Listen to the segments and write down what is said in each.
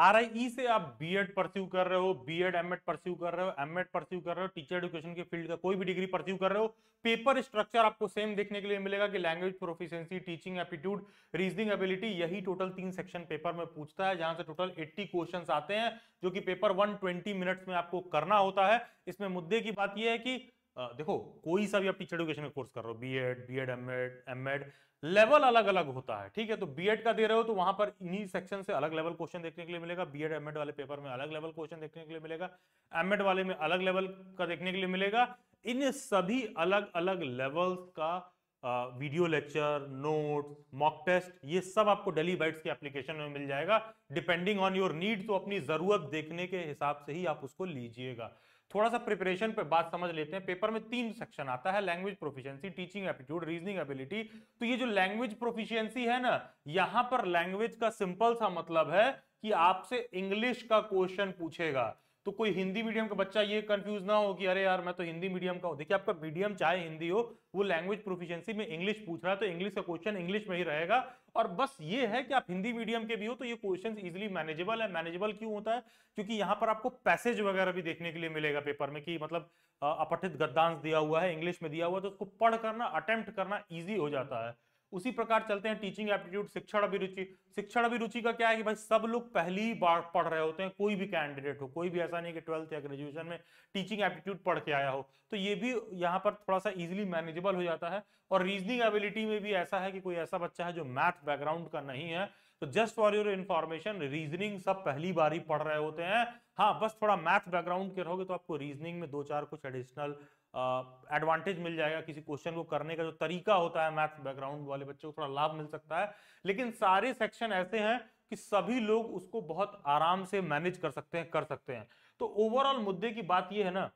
are आई ई से आप B Ed pursue कर रहे हो B Ed M Ed pursue कर रहे हो एम एड परस्यू कर रहे हो टीचर एडुकेशन के फील्ड का कोई भी डिग्री परस्यू कर रहे हो पेपर स्ट्रक्चर आपको सेम देखने के लिए मिलेगा कि language proficiency teaching aptitude reasoning ability यही टोटल तीन सेक्शन पेपर में पूछता है जहां से टोटल एट्टी क्वेश्चन आते हैं जो कि पेपर वन ट्वेंटी मिनट्स में आपको करना होता है इसमें मुद्दे की बात यह है कि देखो कोई सा भी आप टीचर एडुकेशन का कोर्स कर रहे हो B Ed B Ed M Ed M Ed level अलग अलग होता है ठीक है तो बीएड का दे रहे हो तो वहां पर इन्हीं सेक्शन से अलग लेवल क्वेश्चन देखने के लिए मिलेगा बीएड एमएड वाले पेपर में अलग लेवल क्वेश्चन देखने के लिए मिलेगा एमएड वाले में अलग लेवल का देखने के लिए मिलेगा इन सभी अलग अलग लेवल्स का video lecture note mock test ये सब आपको डेली बाइट्स के एप्लीकेशन में मिल जाएगा डिपेंडिंग ऑन योर नीड तो अपनी जरूरत देखने के हिसाब से ही आप उसको लीजिएगा थोड़ा सा प्रिपरेशन पे बात समझ लेते हैं पेपर में तीन सेक्शन आता है language proficiency teaching aptitude reasoning ability तो ये जो लैंग्वेज प्रोफिशिएंसी है ना यहां पर लैंग्वेज का सिंपल सा मतलब है कि आपसे इंग्लिश का क्वेश्चन पूछेगा तो कोई हिंदी मीडियम का बच्चा ये कंफ्यूज ना हो कि अरे यार मैं तो हिंदी मीडियम का हूँ देखिए आपका मीडियम चाहे हिंदी हो वो लैंग्वेज प्रोफिशिएंसी में इंग्लिश पूछ रहा है तो इंग्लिश का क्वेश्चन इंग्लिश में ही रहेगा और बस ये है कि आप हिंदी मीडियम के भी हो तो ये क्वेश्चन इजिली मैनेजेबल है मैनेजेबल क्यों होता है क्योंकि यहाँ पर आपको पैसेज वगैरह भी देखने के लिए मिलेगा पेपर में कि मतलब अपठित गद्दांश दिया हुआ है इंग्लिश में दिया हुआ है तो उसको पढ़ करना अटेम्प्ट करना ईजी हो जाता है उसी प्रकार चलते हैं टीचिंग एप्टीट्यूड शिक्षण अभिरुचि शिक्षण अभिरुचि का क्या है कि भाई सब लोग पहली बार पढ़ रहे होते हैं कोई भी कैंडिडेट हो कोई भी ऐसा नहीं कि ट्वेल्थ या ग्रेजुएशन में टीचिंग एप्टीट्यूड पढ़ के आया हो तो ये भी यहाँ पर थोड़ा सा इजिली मैनेजेबल हो जाता है और रीजनिंग एबिलिटी में भी ऐसा है कि कोई ऐसा बच्चा है जो मैथ बैकग्राउंड का नहीं है तो just for your information reasoning सब पहली बार ही पढ़ रहे होते हैं हाँ बस थोड़ा मैथ बैकग्राउंड के रहोगे तो आपको रीजनिंग में दो चार कुछ एडिशनल एडवांटेज मिल जाएगा किसी क्वेश्चन को करने का जो तरीका होता है मैथ्स बैकग्राउंड वाले बच्चों को थोड़ा लाभ मिल सकता है लेकिन सारे सेक्शन ऐसे हैं कि सभी लोग उसको बहुत आराम से मैनेज कर सकते हैं कर सकते हैं तो ओवरऑल मुद्दे की बात यह है ना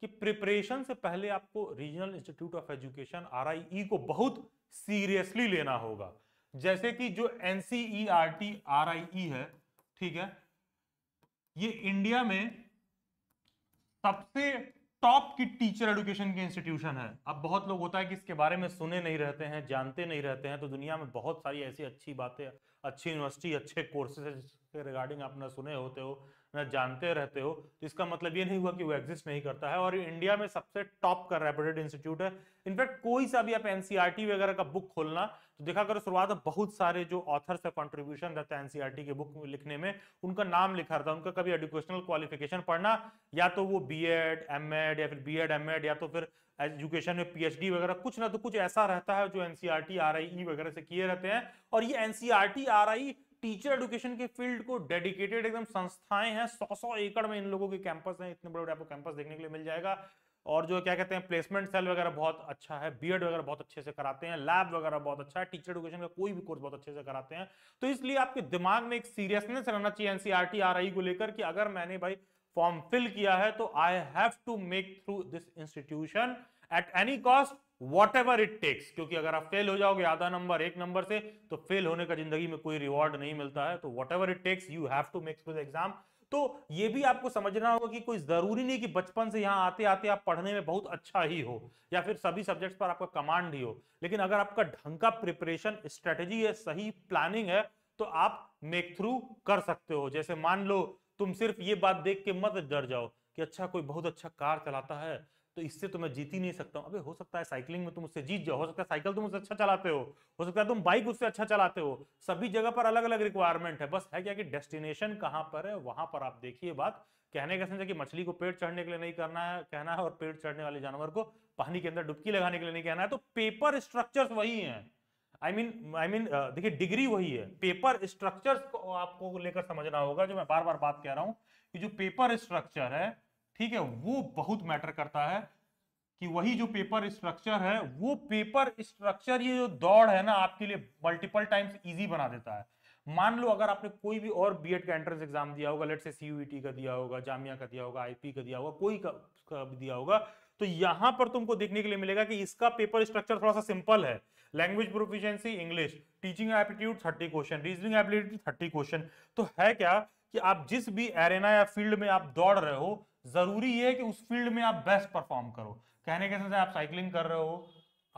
कि प्रिपरेशन से पहले आपको regional institute of education R को बहुत सीरियसली लेना होगा जैसे कि जो एनसीईआरटी आर e e है ठीक है ये इंडिया में सबसे टॉप की टीचर एडुकेशन के इंस्टीट्यूशन है अब बहुत लोग होता है कि इसके बारे में सुने नहीं रहते हैं जानते नहीं रहते हैं तो दुनिया में बहुत सारी ऐसी अच्छी बातें अच्छी यूनिवर्सिटी अच्छे कोर्सेज के रिगार्डिंग आप ना सुने होते हो ना जानते रहते हो तो इसका मतलब ये नहीं हुआ कि वो एग्जिस्ट नहीं करता है और इंडिया में सबसे टॉप का रेपुटेड इंस्टीट्यूट है इनफैक्ट कोई सा भी आप एनसीआरटी e वगैरह का बुक खोलना तो देखा करो शुरुआत में बहुत सारे जो ऑथर्स का कंट्रीब्यूशन रहता है एनसीईआरटी के बुक लिखने में उनका नाम लिखा रहता है उनका कभी एजुकेशनल क्वालिफिकेशन पढ़ना या तो वो बी एड एम एड या फिर बी एड एम एड या तो फिर एजुकेशन में पीएचडी वगैरह कुछ ना तो कुछ ऐसा रहता है जो एनसीईआरटी आरआईई e e वगैरह से किए रहते हैं और ये एनसीईआरटी आरआई टीचर एडुकेशन के फील्ड को डेडिकेटेड एकदम संस्थाएं हैं सौ सौ एकड़ में इन लोगों के कैंपस हैं इतने बड़े बड़े आपको कैंपस देखने के लिए मिल जाएगा और जो क्या कहते हैं प्लेसमेंट सेल वगैरह बहुत अच्छा है बीएड e वगैरह बहुत अच्छे से कराते हैं लैब वगैरह बहुत अच्छा है टीचर एडुकेशन का कोई भी कोर्स बहुत अच्छे से कराते हैं तो इसलिए आपके दिमाग में एक सीरियसनेस रहना चाहिए एनसीआरटी आर e को लेकर कि अगर मैंने भाई फॉर्म फिल किया है तो I have to make through this institution at any cost whatever it takes क्योंकि अगर आप फेल हो जाओगे आधा नंबर एक नंबर से तो फेल होने का जिंदगी में कोई रिवॉर्ड नहीं मिलता है तो whatever it takes you have to make exam तो ये भी आपको समझना होगा कि कोई जरूरी नहीं कि बचपन से यहाँ आते आते आप पढ़ने में बहुत अच्छा ही हो या फिर सभी सब्जेक्ट्स पर आपका कमांड ही हो लेकिन अगर आपका ढंग का प्रिपरेशन स्ट्रेटेजी है सही प्लानिंग है तो आप मेक थ्रू कर सकते हो जैसे मान लो तुम सिर्फ ये बात देख के मत डर जाओ कि अच्छा कोई बहुत अच्छा कार चलाता है तो इससे तो मैं जीत ही नहीं सकता अबे हो सकता है साइकिलिंग में तुम उससे जीत जाओ हो सकता है साइकिल तुम उससे अच्छा चलाते हो हो सकता है तुम बाइक उससे अच्छा चलाते हो सभी जगह पर अलग अलग रिक्वायरमेंट है बस है क्या कि डेस्टिनेशन कहाँ पर है वहां पर आप देखिए बात कहने का समझा कि मछली को पेड़ चढ़ने के लिए नहीं करना है कहना है और पेड़ चढ़ने वाले जानवर को पानी के अंदर डुबकी लगाने के लिए नहीं कहना है तो पेपर स्ट्रक्चर वही है आई मीन आई मीन देखिए डिग्री वही है पेपर स्ट्रक्चर्स को आपको लेकर समझना होगा जो मैं बार बार बात कह रहा हूँ कि जो पेपर स्ट्रक्चर है ठीक है वो बहुत मैटर करता है कि वही जो पेपर स्ट्रक्चर है वो पेपर स्ट्रक्चर ये जो दौड़ है ना आपके लिए मल्टीपल टाइम्स इजी बना देता है मान लो अगर आपने कोई भी और बीएड का एंट्रेंस एग्जाम दिया होगा लेट से सीयूईटी का दिया होगा जामिया का दिया होगा आईपी का दिया होगा कोई का, दिया होगा तो यहां पर तुमको देखने के लिए मिलेगा कि इसका पेपर स्ट्रक्चर थोड़ा सा सिंपल है language proficiency English teaching aptitude thirty question reasoning ability thirty question तो है क्या कि आप जिस भी एरेना या फील्ड में आप दौड़ रहे हो जरूरी है कि उस फील्ड में आप बेस्ट परफॉर्म करो कहने के से आप साइकिलिंग कर रहे हो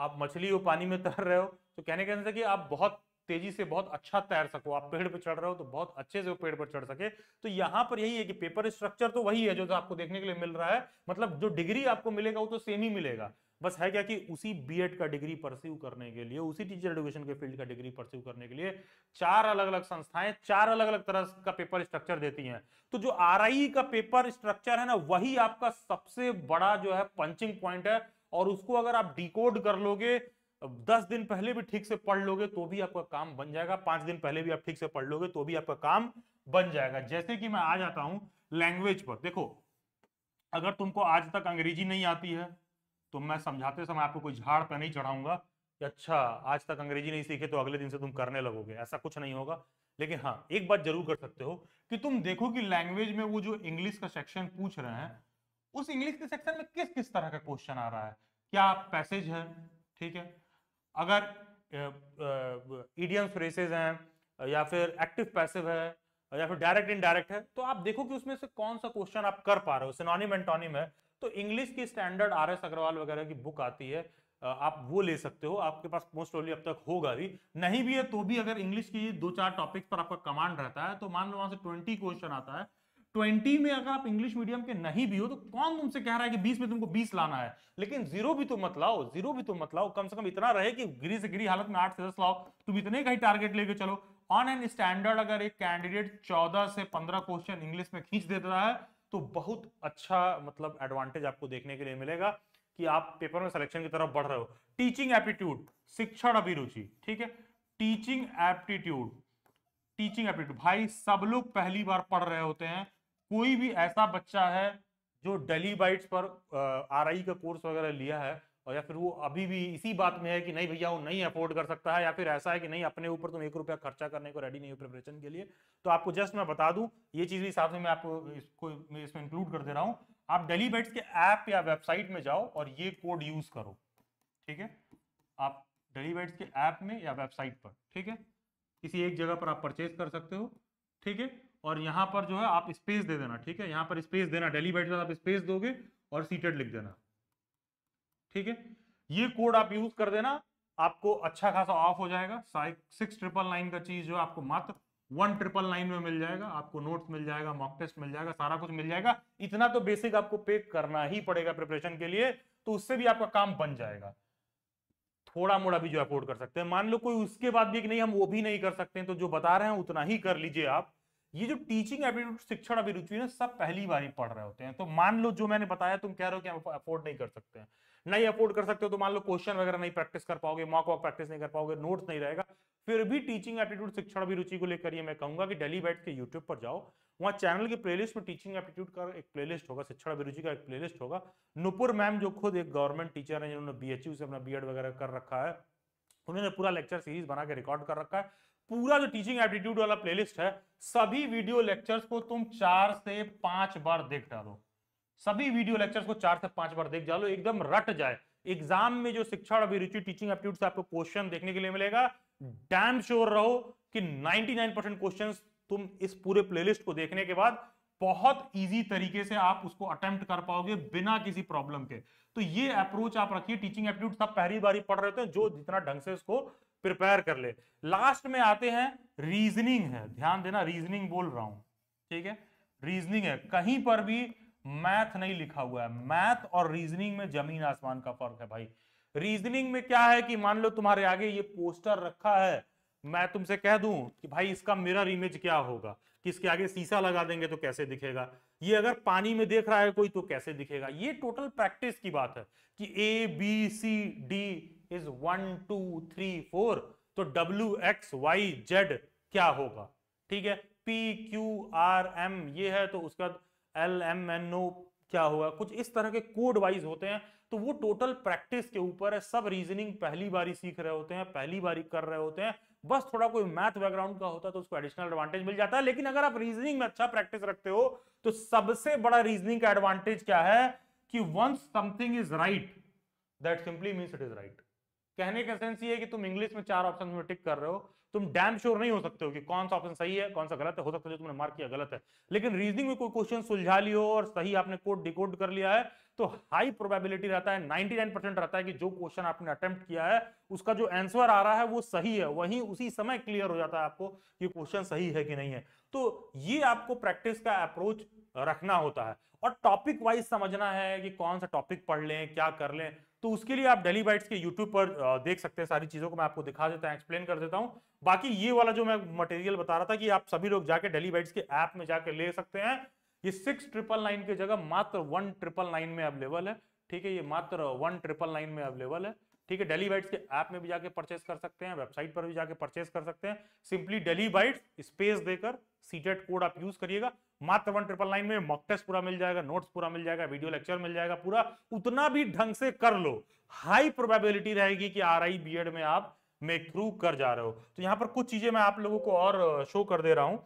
आप मछली हो पानी में तैर रहे हो तो कहने के से कि आप बहुत तेजी से बहुत अच्छा तैर सको आप पेड़ पर चढ़ रहे हो तो बहुत अच्छे से वो पेड़ पर चढ़ सके तो यहाँ पर यही है कि पेपर स्ट्रक्चर तो वही है जो आपको देखने के लिए मिल रहा है मतलब जो डिग्री आपको मिलेगा वो तो सेम ही मिलेगा बस है क्या कि उसी एड का डिग्री परस्यू करने के लिए उसी टीचर एडुकेशन के फील्ड का डिग्री परस्यू करने के लिए चार अलग अलग संस्थाएं चार अलग अलग तरह का पेपर स्ट्रक्चर देती हैं तो जो आर का पेपर स्ट्रक्चर है ना वही आपका सबसे बड़ा जो है पंचिंग पॉइंट है और उसको अगर आप डिकोड कर लोगे दस दिन पहले भी ठीक से पढ़ लोगे तो भी आपका काम बन जाएगा पांच दिन पहले भी आप ठीक से पढ़ लोगे तो भी आपका काम बन जाएगा जैसे कि मैं आ जाता हूं लैंग्वेज पर देखो अगर तुमको आज तक अंग्रेजी नहीं आती है तो मैं समझाते समय आपको कोई झाड़ पर नहीं चढ़ाऊंगा कि अच्छा आज तक अंग्रेजी नहीं सीखे तो अगले दिन से तुम करने लगोगे ऐसा कुछ नहीं होगा लेकिन हाँ एक बात जरूर कर सकते हो कि तुम देखो कि लैंग्वेज में वो जो इंग्लिश का सेक्शन पूछ रहे हैं उस इंग्लिश के सेक्शन में किस किस तरह का क्वेश्चन आ रहा है क्या पैसेज है ठीक है अगर ईडियम फ्रेसेज हैं या फिर एक्टिव पैसिव है या फिर डायरेक्ट इनडायरेक्ट है तो आप देखो कि उसमें से कौन सा क्वेश्चन आप कर पा रहे हो सिनोनिम एंटोनिम है तो इंग्लिश की स्टैंडर्ड आर एस अग्रवाल वगैरह की बुक आती है आप वो ले सकते हो आपके पास मोस्ट ओनली अब तक होगा भी नहीं भी है तो भी अगर इंग्लिश की दो चार टॉपिक्स पर आपका कमांड रहता है तो मान लो वहां से ट्वेंटी क्वेश्चन आता है ट्वेंटी में अगर आप इंग्लिश मीडियम के नहीं भी हो तो कौन तुमसे कह रहा है कि बीस में तुमको बीस लाना है लेकिन जीरो भी तो मत लाओ जीरो भी तो मत लाओ कम से कम इतना रहे कि गिरी से गिरी हालत में आठ से दस लाओ तुम इतने का ही टारगेट लेके चलो ऑन एन स्टैंडर्ड अगर एक कैंडिडेट चौदह से पंद्रह क्वेश्चन इंग्लिश में खींच देता है तो बहुत अच्छा मतलब एडवांटेज आपको देखने के लिए मिलेगा कि आप पेपर में सिलेक्शन की तरफ बढ़ रहे हो टीचिंग एप्टीट्यूड शिक्षण अभिरुचि ठीक है टीचिंग एप्टीट्यूड टीचिंग एप्टीट्यूड भाई सब लोग पहली बार पढ़ रहे होते हैं कोई भी ऐसा बच्चा है जो डेली बाइट्स पर आर का कोर्स वगैरह लिया है और या फिर वो अभी भी इसी बात में है कि नहीं भैया वो नहीं अफोर्ड कर सकता है या फिर ऐसा है कि नहीं अपने ऊपर तुम एक रुपया खर्चा करने को रेडी नहीं हो प्रिपरेशन के लिए तो आपको जस्ट मैं बता दूं ये चीज़ भी साथ में मैं आपको इसको इसमें इंक्लूड कर दे रहा हूँ आप डेली बेट्स के ऐप या वेबसाइट में जाओ और ये कोड यूज करो ठीक है आप डेली बेट्स के ऐप में या वेबसाइट पर ठीक है किसी एक जगह पर आप परचेज कर सकते हो ठीक है और यहाँ पर जो है आप स्पेस दे देना ठीक है यहाँ पर स्पेस देना डेली बेट्स आप स्पेस दोगे और सीटेड लिख देना ठीक है ये कोड आप यूज कर देना आपको अच्छा खासा ऑफ हो जाएगा सिक्स ट्रिपल नाइन का चीज जो आपको मात्र वन ट्रिपल नाइन में मिल जाएगा आपको नोट्स मिल जाएगा मॉक टेस्ट मिल जाएगा सारा कुछ मिल जाएगा इतना तो बेसिक आपको पे करना ही पड़ेगा प्रिपरेशन के लिए तो उससे भी आपका काम बन जाएगा थोड़ा मोड़ा भी जो अफोर्ड कर सकते हैं मान लो कोई उसके बाद भी नहीं हम वो भी नहीं कर सकते तो जो बता रहे हैं उतना ही कर लीजिए आप ये जो टीचिंग एप्टीट्यूड शिक्षण अभिरुचि ना सब पहली बार ही पढ़ रहे होते हैं तो मान लो जो मैंने बताया तुम कह रहे हो कि अफोर्ड नहीं कर सकते हैं नहीं अफोर्ड कर सकते हो तो मान लो क्वेश्चन वगैरह नहीं प्रैक्टिस कर पाओगे मॉक वॉक प्रैक्टिस नहीं कर पाओगे नोट्स नहीं रहेगा फिर भी टीचिंग एप्टीट्यूड शिक्षण अभिरुचि को लेकर ये मैं कहूंगा कि डेली बैठ के यूट्यूब पर जाओ वहाँ चैनल के प्लेलिस्ट में टीचिंग एप्टीट्यूड का एक प्लेलिस्ट होगा शिक्षण अभिरुचि का एक प्लेलिस्ट होगा नुपुर मैम जो खुद एक गवर्नमेंट टीचर है जिन्होंने बी से अपना बी वगैरह कर रखा है उन्होंने पूरा लेक्चर सीरीज बना के रिकॉर्ड कर रखा है पूरा जो टीचिंग एप्टीट्यूड वाला प्लेलिस्ट है सभी वीडियो लेक्चर्स को तुम चार से पांच बार देख डालो सभी वीडियो लेक्चर्स को चार से पांच बार देख डालो एकदम रट जाए एग्जाम में जो शिक्षण अभिरुचि टीचिंग एप्टीट्यूड से आपको क्वेश्चन देखने के लिए मिलेगा डैम श्योर रहो कि 99 परसेंट क्वेश्चन तुम इस पूरे प्लेलिस्ट को देखने के बाद बहुत इजी तरीके से आप उसको अटेम्प्ट कर पाओगे बिना किसी प्रॉब्लम के तो ये अप्रोच आप रखिए टीचिंग एप्टीट्यूड सब पहली बार पढ़ रहे थे जो जितना ढंग से इसको प्रिपेयर कर ले लास्ट में आते हैं रीजनिंग है ध्यान देना रीजनिंग बोल रहा हूं ठीक है रीजनिंग है कहीं पर भी मैथ नहीं लिखा हुआ है मैथ और रीजनिंग में जमीन आसमान का फर्क है भाई रीजनिंग में क्या है कि मान लो तुम्हारे आगे ये पोस्टर रखा है मैं तुमसे कह दू कि भाई इसका मिरर इमेज क्या होगा कि इसके आगे शीशा लगा देंगे तो कैसे दिखेगा ये अगर पानी में देख रहा है कोई तो कैसे दिखेगा ये टोटल प्रैक्टिस की बात है कि A B C D is one two three four तो डब्ल्यू एक्स वाई जेड क्या होगा ठीक है P Q R M ये है तो उसका L M N O क्या होगा कुछ इस तरह के कोड वाइज होते हैं तो वो टोटल प्रैक्टिस के ऊपर है सब रीजनिंग पहली बारी सीख रहे होते हैं पहली बारी कर रहे होते हैं बस थोड़ा कोई मैथ बैकग्राउंड का होता है तो उसको एडिशनल एडवांटेज मिल जाता है लेकिन अगर आप रीजनिंग में अच्छा प्रैक्टिस रखते हो तो सबसे बड़ा रीजनिंग का एडवांटेज क्या है कि once something is right that simply means it is right कहने का सेंस ये है कि तुम इंग्लिश में चार ऑप्शन में टिक कर रहे हो तुम डैम श्योर नहीं हो सकते हो कि कौन सा ऑप्शन सही है कौन सा गलत है हो सकता है जो तुमने मार्क किया गलत है लेकिन रीजनिंग में कोई क्वेश्चन सुलझा लियो और सही आपने कोड डिकोड कर लिया है तो हाई प्रोबेबिलिटी रहता है 99 परसेंट रहता है कि जो क्वेश्चन आपने अटेम्प्ट किया है उसका जो आंसर आ रहा है वो सही है वही उसी समय क्लियर हो जाता है आपको कि क्वेश्चन सही है कि नहीं है तो ये आपको प्रैक्टिस का अप्रोच रखना होता है और टॉपिक वाइज समझना है कि कौन सा टॉपिक पढ़ लें क्या कर लें तो उसके लिए आप डेली बाइट्स के यूट्यूब पर देख सकते हैं सारी चीज़ों को मैं आपको दिखा देता हूं एक्सप्लेन कर देता हूँ बाकी ये वाला जो मैं मटेरियल बता रहा था कि आप सभी लोग जाके डेली बाइट्स के ऐप में जाके ले सकते हैं ये सिक्स ट्रिपल नाइन की जगह मात्र वन ट्रिपल नाइन में अवेलेबल है ठीक है ये मात्र वन ट्रिपल नाइन में अवेलेबल है ठीक है डेली बाइट्स के ऐप में भी जाके परचेस कर सकते हैं वेबसाइट पर भी जाके परचेस कर सकते हैं सिंपली डेली बाइट स्पेस देकर सीटेट कोड आप यूज करिएगा मात्र वन ट्रिपल नाइन में मॉक टेस्ट पूरा मिल जाएगा नोट्स पूरा मिल जाएगा वीडियो लेक्चर मिल जाएगा पूरा उतना भी ढंग से कर लो हाई प्रोबेबिलिटी रहेगी कि आर आई में आप मेक थ्रू कर जा रहे हो तो यहाँ पर कुछ चीजें मैं आप लोगों को और शो कर दे रहा हूँ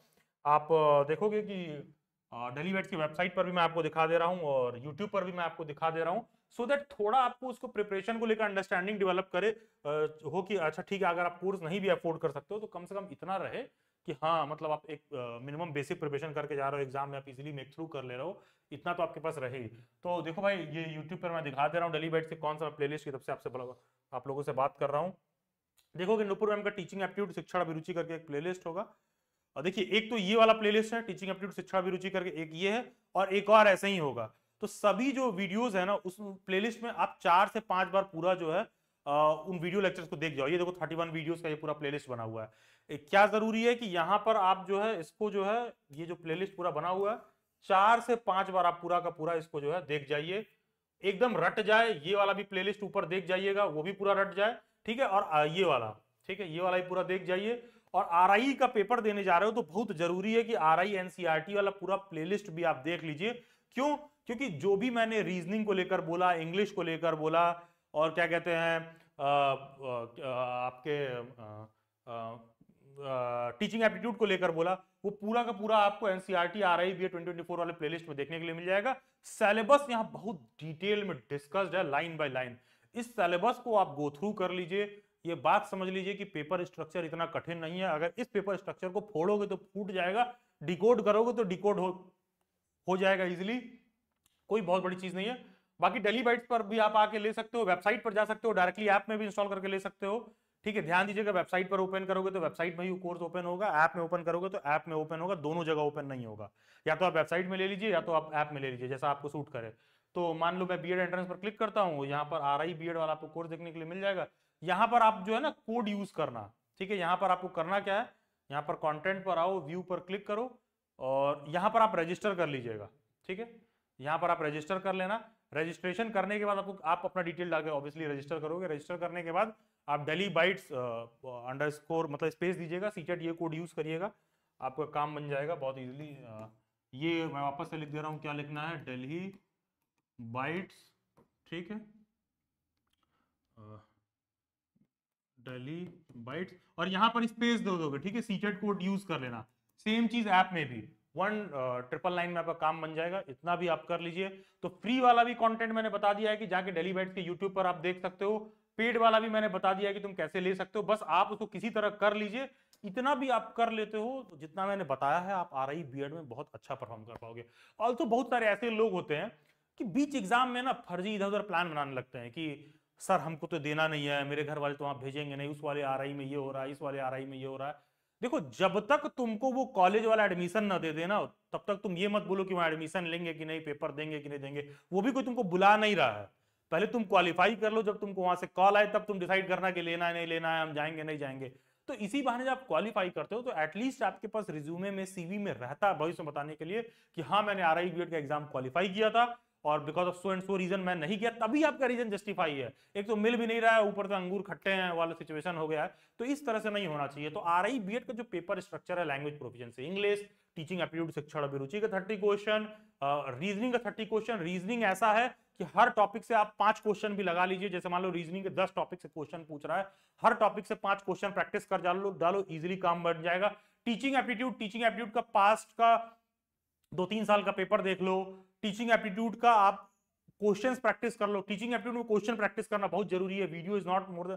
आप देखोगे कि डेलीवेट्स की वेबसाइट पर भी मैं आपको दिखा दे रहा हूँ और यूट्यूब पर भी मैं आपको दिखा दे रहा हूँ सो दैट थोड़ा आपको उसको प्रिपरेशन को लेकर अंडरस्टैंडिंग डेवलप करे हो कि अच्छा ठीक है अगर आप कोर्स नहीं भी अफोर्ड कर सकते हो तो कम से कम इतना रहे कि हाँ मतलब आप एक मिनिमम बेसिक प्रिपरेशन करके जा रहे हो एग्जाम में आप इजीली मेक थ्रू कर ले रहे हो इतना तो आपके पास रहे तो देखो भाई ये यूट्यूब पर मैं दिखा दे रहा हूँ डेली बेट से कौन सा प्लेलिस्ट की तरफ से आपसे आप लोगों से बात कर रहा हूँ देखो कि नुपुर मैम का टीचिंग एप्टीट्यूड शिक्षा अभिरुचि करके एक प्लेलिस्ट होगा और देखिए एक तो ये वाला प्लेलिस्ट है टीचिंग एप्टीट्यूड शिक्षा अभिरुचि करके एक ये है और एक और ऐसा ही होगा तो सभी जो वीडियोस है ना उस प्लेलिस्ट में आप चार से पांच बार पूरा जो है आ, उन वीडियो लेक्चर्स को देख जाओ ये देखो थर्टी वन वीडियोज का ये पूरा प्लेलिस्ट बना हुआ है क्या जरूरी है कि यहाँ पर आप जो है इसको जो है ये जो प्लेलिस्ट पूरा बना हुआ है चार से पांच बार आप पूरा का पूरा इसको जो है देख जाइए एकदम रट जाए ये वाला भी प्लेलिस्ट ऊपर देख जाइएगा वो भी पूरा रट जाए ठीक है और ये वाला ठीक है ये वाला भी पूरा देख जाइए और आर का पेपर देने जा रहे हो तो बहुत जरूरी है कि आर आई एनसीईआरटी वाला पूरा प्लेलिस्ट भी आप देख लीजिए क्यों क्योंकि जो भी मैंने रीजनिंग को लेकर बोला इंग्लिश को लेकर बोला और क्या कहते हैं आपके टीचिंग एप्टीट्यूड को लेकर बोला वो पूरा का पूरा आपको एनसीईआरटी आरआई बीए ट्वेंटी वाले प्लेलिस्ट में देखने के लिए मिल जाएगा सिलेबस यहाँ बहुत डिटेल में डिस्कस्ड है लाइन बाय लाइन इस सिलेबस को आप गो थ्रू कर लीजिए ये बात समझ लीजिए कि पेपर स्ट्रक्चर इतना कठिन नहीं है अगर इस पेपर स्ट्रक्चर को फोड़ोगे तो फूट जाएगा डिकोड करोगे तो डिकोड हो हो जाएगा इजिली कोई बहुत बड़ी चीज नहीं है बाकी डेलीबाइट्स पर भी आप आके ले सकते हो वेबसाइट पर जा सकते हो डायरेक्टली ऐप में भी इंस्टॉल करके ले सकते हो ठीक है ध्यान दीजिएगा वेबसाइट पर ओपन करोगे तो वेबसाइट में ही कोर्स ओपन होगा ऐप में ओपन करोगे तो ऐप में ओपन होगा दोनों जगह ओपन नहीं होगा या तो आप वेबसाइट में ले लीजिए या तो आप ऐप में ले लीजिए जैसा आपको सूट करे तो मान लो मैं बी एंट्रेंस पर क्लिक करता हूँ यहाँ पर आर आई बी वाला आपको कोर्स देखने के लिए मिल जाएगा यहां पर आप जो है ना कोड यूज करना ठीक है यहां पर आपको करना क्या है यहां पर कंटेंट पर आओ व्यू पर क्लिक करो और यहां पर आप रजिस्टर कर लीजिएगा ठीक है यहां पर आप रजिस्टर कर लेना रजिस्ट्रेशन करने के बाद आपको आप अपना डिटेल के ऑब्वियसली रजिस्टर करोगे रजिस्टर करने के बाद आप डेली बाइट्स अंडर स्कोर मतलब स्पेस दीजिएगा सीचेट ये कोड यूज करिएगा आपका काम बन जाएगा बहुत इजीली ये मैं वापस से लिख दे रहा हूँ क्या लिखना है डेली बाइट्स ठीक है डेली बाइट और यहाँ पर स्पेस दे दोगे ठीक है सीचेट कोड यूज कर लेना सेम चीज ऐप में भी वन ट्रिपल लाइन में आपका काम बन जाएगा इतना भी आप कर लीजिए तो फ्री वाला भी कंटेंट मैंने बता दिया है कि जाके डेली बाइट्स के यूट्यूब पर आप देख सकते हो पेड वाला भी मैंने बता दिया है कि तुम कैसे ले सकते हो बस आप उसको किसी तरह कर लीजिए इतना भी आप कर लेते हो तो जितना मैंने बताया है आप आर आई में बहुत अच्छा परफॉर्म कर पाओगे ऑल्सो बहुत सारे ऐसे लोग होते हैं कि बीच एग्जाम में ना फर्जी इधर उधर प्लान बनाने लगते हैं कि सर हमको तो देना नहीं है मेरे घर वाले तो आप भेजेंगे नहीं उस वाले आर में ये हो रहा है इस वाले आर में ये हो रहा है देखो जब तक तुमको वो कॉलेज वाला एडमिशन ना दे देना तब तक तुम ये मत बोलो कि वहां एडमिशन लेंगे कि नहीं पेपर देंगे कि नहीं देंगे वो भी कोई तुमको बुला नहीं रहा है पहले तुम क्वालिफाई कर लो जब तुमको वहां से कॉल आए तब तुम डिसाइड करना कि लेना है नहीं लेना है हम जाएंगे नहीं जाएंगे तो इसी बहाने जब आप क्वालिफाई करते हो तो एटलीस्ट आपके पास रिज्यूमे में सीवी में रहता है भविष्य बताने के लिए कि हाँ मैंने आर आई का एग्जाम क्वालिफाई किया था और because of so and so reason मैं नहीं किया तभी आपका रीजन जस्टिफाई है एक तो मिल भी नहीं रहा है ऊपर से अंगूर खट्टे हैं वाला सिचुएशन हो गया है तो इस तरह से नहीं होना चाहिए तो आर आई बी एड का जो पेपर स्ट्रक्चर है लैंग्वेज से इंग्लिश टीचिंग एप्टीट्यूड शिक्षण अभिरुचि का थर्टी क्वेश्चन रीजनिंग का थर्टी क्वेश्चन रीजनिंग ऐसा है कि हर टॉपिक से आप पांच क्वेश्चन भी लगा लीजिए जैसे मान लो रीजनिंग के दस टॉपिक से क्वेश्चन पूछ रहा है हर टॉपिक से पांच क्वेश्चन प्रैक्टिस कर डालो डालो इजिली काम बन जाएगा टीचिंग एप्टीट्यूड टीचिंग एप्टीट्यूड का पास्ट का दो तीन साल का पेपर देख लो टीचिंग एप्टीट्यूड का आप क्वेश्चन प्रैक्टिस कर लो टीचिंग एप्टीट्यूड में क्वेश्चन प्रैक्टिस करना बहुत जरूरी है video is not more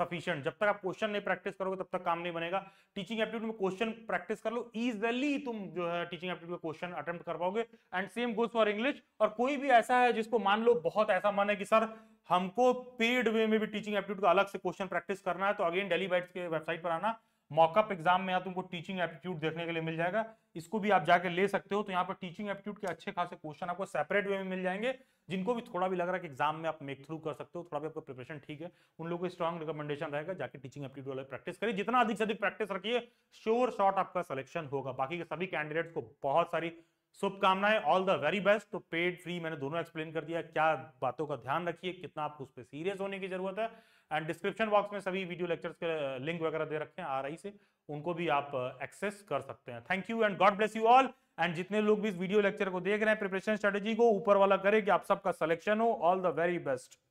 sufficient जब तक आप क्वेश्चन नहीं प्रैक्टिस करोगे तब तक काम नहीं बनेगा टीचिंग एप्टीट्यूड में क्वेश्चन प्रैक्टिस कर लो इजली तुम जो है टीचिंग एप्टीट्यूड में क्वेश्चन अटेम्प्ट कर पाओगे and same goes for English और कोई भी ऐसा है जिसको मान लो बहुत ऐसा मन है कि सर हमको पेड वे में भी टीचिंग एप्टीट्यूड का अलग से क्वेश्चन प्रैक्टिस करना है तो अगेन डेली बाइट के वेबसाइट पर आना मॉकअप एग्जाम में या तुमको टीचिंग एप्टीट्यूड देखने के लिए मिल जाएगा इसको भी आप जाके ले सकते हो तो यहाँ पर टीचिंग एप्टीट्यूड के अच्छे खासे क्वेश्चन आपको सेपरेट वे में मिल जाएंगे जिनको भी थोड़ा भी लग रहा है कि एग्जाम में आप मेक थ्रू कर सकते हो थोड़ा भी आपका प्रिपरेशन ठीक है उन लोगों को स्ट्रॉन्ग रिकमेंडेशन रहेगा जाकर टीचिंग एप्टीट्यूड वाले प्रैक्टिस करिए जितना अधिक से अधिक प्रैक्टिस रखिए श्योर शॉर्ट आपका सिलेक्शन होगा बाकी के सभी कैंडिडेट्स को बहुत सारी शुभकामनाएं ऑल द वेरी बेस्ट तो पेड फ्री मैंने दोनों एक्सप्लेन कर दिया क्या बातों का ध्यान रखिए कितना आपको उस पर सीरियस होने की जरूरत है एंड डिस्क्रिप्शन बॉक्स में सभी वीडियो लेक्चर्स के लिंक uh, वगैरह दे रखे हैं आर से उनको भी आप एक्सेस uh, कर सकते हैं thank you and God bless you all and जितने लोग भी इस वीडियो लेक्चर को देख रहे हैं प्रिपरेशन स्ट्रेटेजी को ऊपर वाला करे कि आप सबका सिलेक्शन हो ऑल द वेरी बेस्ट